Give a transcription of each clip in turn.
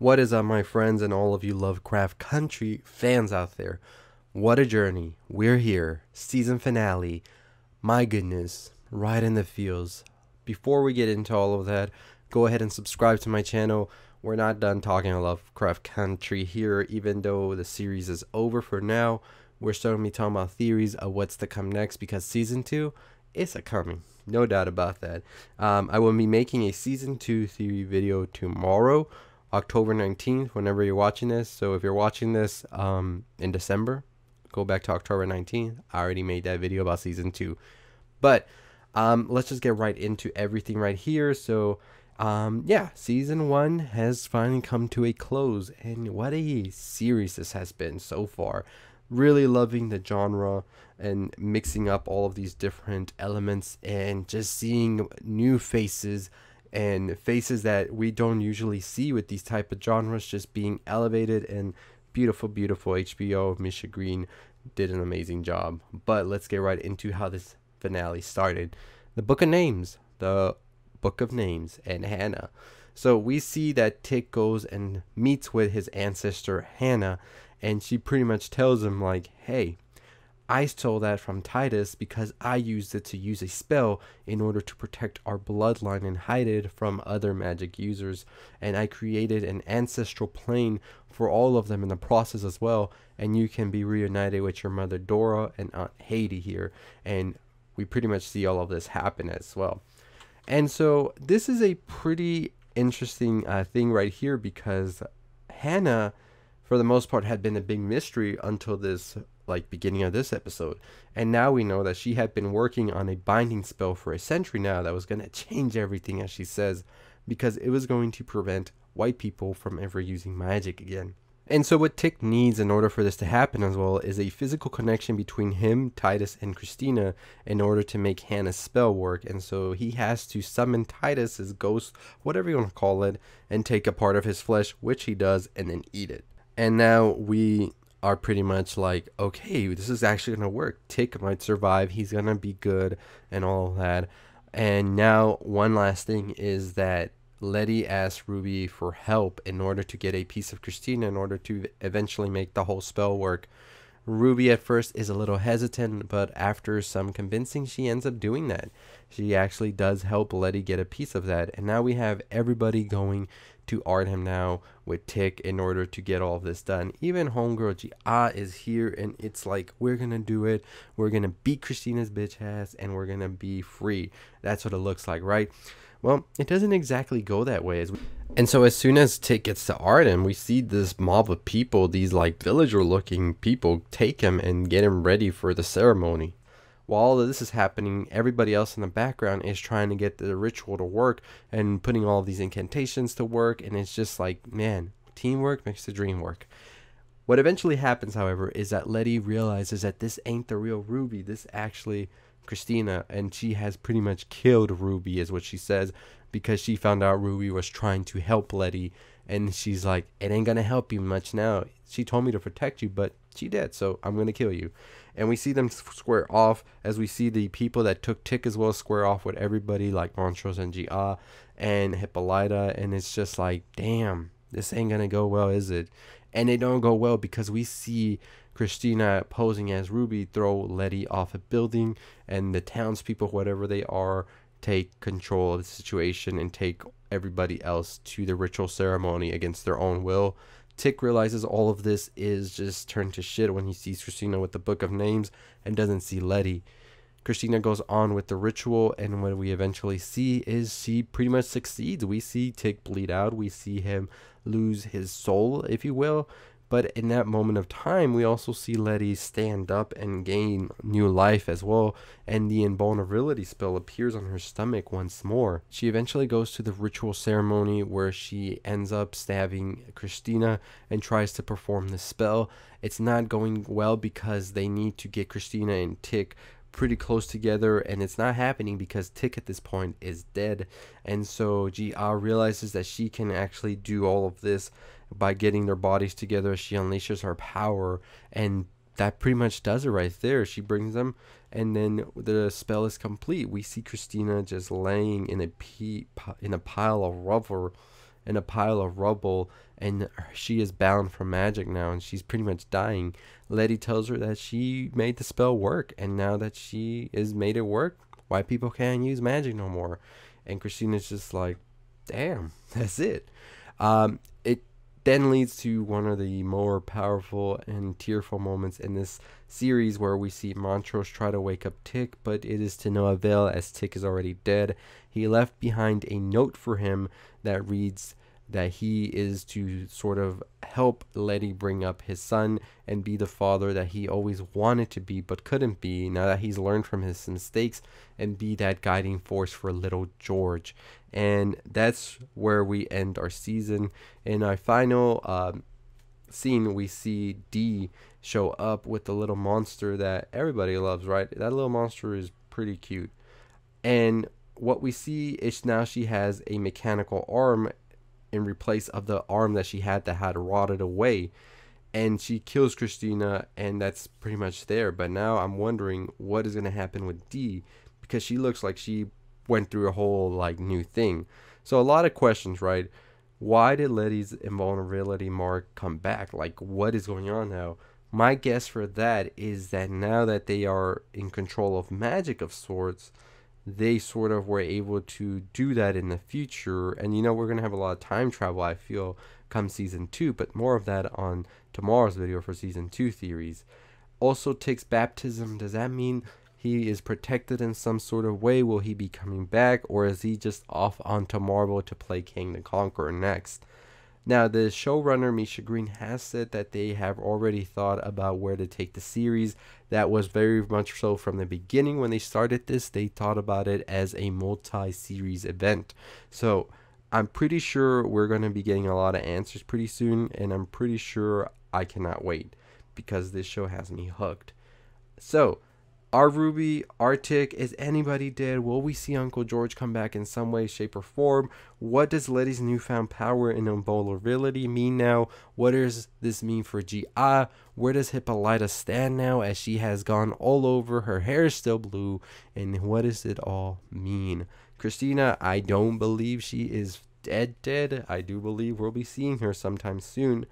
What is up, my friends, and all of you Lovecraft Country fans out there? What a journey. We're here. Season finale. My goodness. Right in the feels. Before we get into all of that, go ahead and subscribe to my channel. We're not done talking Lovecraft Country here, even though the series is over for now. We're still going to be talking about theories of what's to come next because season two is a coming. No doubt about that. Um, I will be making a season two theory video tomorrow. October 19th, whenever you're watching this. So if you're watching this um, in December, go back to October 19th. I already made that video about season two. But um, let's just get right into everything right here. So um, yeah, season one has finally come to a close. And what a series this has been so far. Really loving the genre and mixing up all of these different elements and just seeing new faces and faces that we don't usually see with these type of genres just being elevated and beautiful beautiful hbo misha green did an amazing job but let's get right into how this finale started the book of names the book of names and hannah so we see that tick goes and meets with his ancestor hannah and she pretty much tells him like hey I stole that from Titus because I used it to use a spell in order to protect our bloodline and hide it from other magic users. And I created an ancestral plane for all of them in the process as well. And you can be reunited with your mother Dora and Aunt Haiti here. And we pretty much see all of this happen as well. And so this is a pretty interesting uh, thing right here because Hannah for the most part had been a big mystery until this like beginning of this episode. And now we know that she had been working on a binding spell for a century now that was going to change everything as she says because it was going to prevent white people from ever using magic again. And so what Tick needs in order for this to happen as well is a physical connection between him, Titus, and Christina in order to make Hannah's spell work. And so he has to summon Titus's ghost, whatever you want to call it, and take a part of his flesh, which he does, and then eat it and now we are pretty much like, okay, this is actually gonna work. Tick might survive. He's gonna be good and all that. And now one last thing is that Letty asks Ruby for help in order to get a piece of Christina in order to eventually make the whole spell work. Ruby at first is a little hesitant, but after some convincing, she ends up doing that. She actually does help Letty get a piece of that. And now we have everybody going to Artem now with Tick in order to get all of this done. Even homegirl Gia is here and it's like, we're gonna do it. We're gonna beat Christina's bitch ass and we're gonna be free. That's what it looks like, right? Well, it doesn't exactly go that way. and so as soon as Tick gets to Arden, we see this mob of people, these like villager looking people, take him and get him ready for the ceremony. While all of this is happening, everybody else in the background is trying to get the ritual to work and putting all these incantations to work. And it's just like, man, teamwork makes the dream work. What eventually happens, however, is that Letty realizes that this ain't the real Ruby. This actually Christina, and she has pretty much killed Ruby, is what she says, because she found out Ruby was trying to help Letty, and she's like, It ain't gonna help you much now. She told me to protect you, but she did, so I'm gonna kill you. And we see them square off as we see the people that took Tick as well square off with everybody, like Montrose and Gia uh, and Hippolyta, and it's just like, Damn, this ain't gonna go well, is it? And it don't go well because we see Christina posing as Ruby throw Letty off a building, and the townspeople, whatever they are, take control of the situation and take everybody else to the ritual ceremony against their own will. Tick realizes all of this is just turned to shit when he sees Christina with the Book of Names and doesn't see Letty. Christina goes on with the ritual, and what we eventually see is she pretty much succeeds. We see Tick bleed out, we see him lose his soul, if you will. But in that moment of time, we also see Letty stand up and gain new life as well, and the invulnerability spell appears on her stomach once more. She eventually goes to the ritual ceremony where she ends up stabbing Christina and tries to perform the spell. It's not going well because they need to get Christina and Tick pretty close together and it's not happening because Tick at this point is dead. And so GR realizes that she can actually do all of this by getting their bodies together. She unleashes her power, and that pretty much does it right there. She brings them, and then the spell is complete. We see Christina just laying in a in a pile of rubble, in a pile of rubble, and she is bound for magic now, and she's pretty much dying. Letty tells her that she made the spell work, and now that she has made it work, why people can't use magic no more. And Christina's just like, damn, that's it. Um, then leads to one of the more powerful and tearful moments in this series where we see Montrose try to wake up Tick, but it is to no avail as Tick is already dead. He left behind a note for him that reads, that he is to sort of help Letty bring up his son and be the father that he always wanted to be but couldn't be now that he's learned from his mistakes and be that guiding force for little George. And that's where we end our season. In our final um, scene, we see Dee show up with the little monster that everybody loves, right? That little monster is pretty cute. And what we see is now she has a mechanical arm in replace of the arm that she had that had rotted away and she kills Christina and that's pretty much there but now I'm wondering what is going to happen with D because she looks like she went through a whole like new thing so a lot of questions right why did Letty's invulnerability mark come back like what is going on now my guess for that is that now that they are in control of magic of sorts they sort of were able to do that in the future. And you know, we're going to have a lot of time travel, I feel, come season two, but more of that on tomorrow's video for season two theories. Also takes baptism. Does that mean he is protected in some sort of way? Will he be coming back? Or is he just off onto Marvel to play King the Conqueror next? Now, the showrunner Misha Green has said that they have already thought about where to take the series. That was very much so from the beginning when they started this. They thought about it as a multi series event. So, I'm pretty sure we're going to be getting a lot of answers pretty soon, and I'm pretty sure I cannot wait because this show has me hooked. So, are Ruby, Arctic, is anybody dead? Will we see Uncle George come back in some way, shape, or form? What does Letty's newfound power and invulnerability mean now? What does this mean for G.I.? Where does Hippolyta stand now as she has gone all over? Her hair is still blue. And what does it all mean? Christina, I don't believe she is dead, dead. I do believe we'll be seeing her sometime soon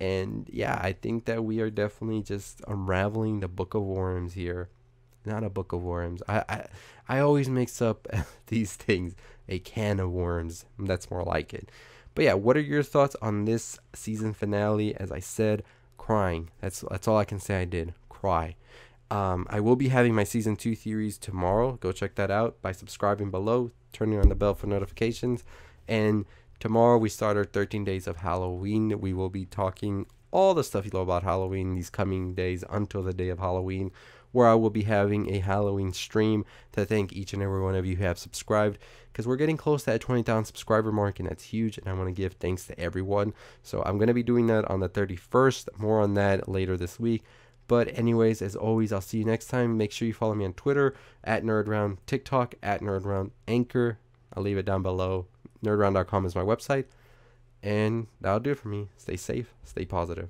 and yeah i think that we are definitely just unraveling the book of worms here not a book of worms. I, I, I always mix up these things. A can of worms. That's more like it. But yeah, what are your thoughts on this season finale? As I said, crying. That's that's all I can say. I did cry. Um, I will be having my season two theories tomorrow. Go check that out by subscribing below, turning on the bell for notifications, and tomorrow we start our 13 days of Halloween. We will be talking all the stuff you love about Halloween these coming days until the day of Halloween, where I will be having a Halloween stream to thank each and every one of you who have subscribed because we're getting close to that 20,000 subscriber mark and that's huge and I want to give thanks to everyone. So I'm going to be doing that on the 31st. More on that later this week. But anyways, as always, I'll see you next time. Make sure you follow me on Twitter, at NerdRound, TikTok, at NerdRound, Anchor. I'll leave it down below. NerdRound.com is my website. And that'll do it for me. Stay safe, stay positive.